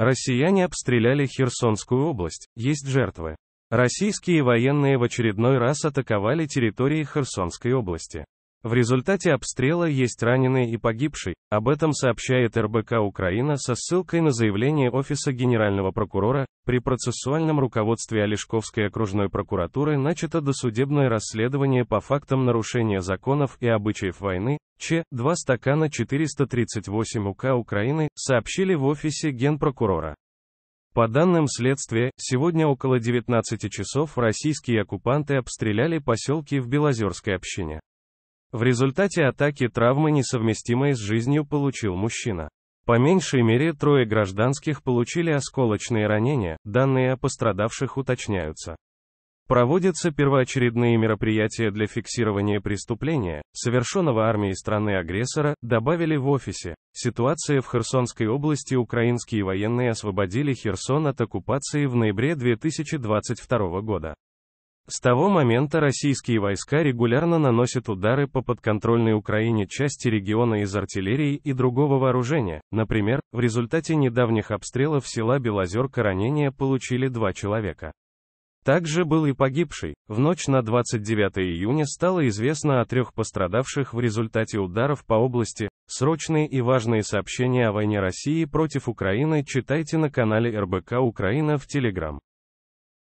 Россияне обстреляли Херсонскую область, есть жертвы. Российские военные в очередной раз атаковали территории Херсонской области. В результате обстрела есть раненый и погибший, об этом сообщает РБК Украина со ссылкой на заявление Офиса Генерального прокурора, при процессуальном руководстве Олешковской окружной прокуратуры начато досудебное расследование по фактам нарушения законов и обычаев войны, Ч. 2 стакана 438 УК Украины, сообщили в Офисе Генпрокурора. По данным следствия, сегодня около 19 часов российские оккупанты обстреляли поселки в Белозерской общине. В результате атаки травмы, несовместимой с жизнью, получил мужчина. По меньшей мере, трое гражданских получили осколочные ранения, данные о пострадавших уточняются. Проводятся первоочередные мероприятия для фиксирования преступления, совершенного армией страны-агрессора, добавили в офисе. Ситуация в Херсонской области украинские военные освободили Херсон от оккупации в ноябре 2022 года. С того момента российские войска регулярно наносят удары по подконтрольной Украине части региона из артиллерии и другого вооружения. Например, в результате недавних обстрелов села Белозерка ранения получили два человека. Также был и погибший. В ночь на 29 июня стало известно о трех пострадавших в результате ударов по области. Срочные и важные сообщения о войне России против Украины читайте на канале РБК Украина в Телеграм.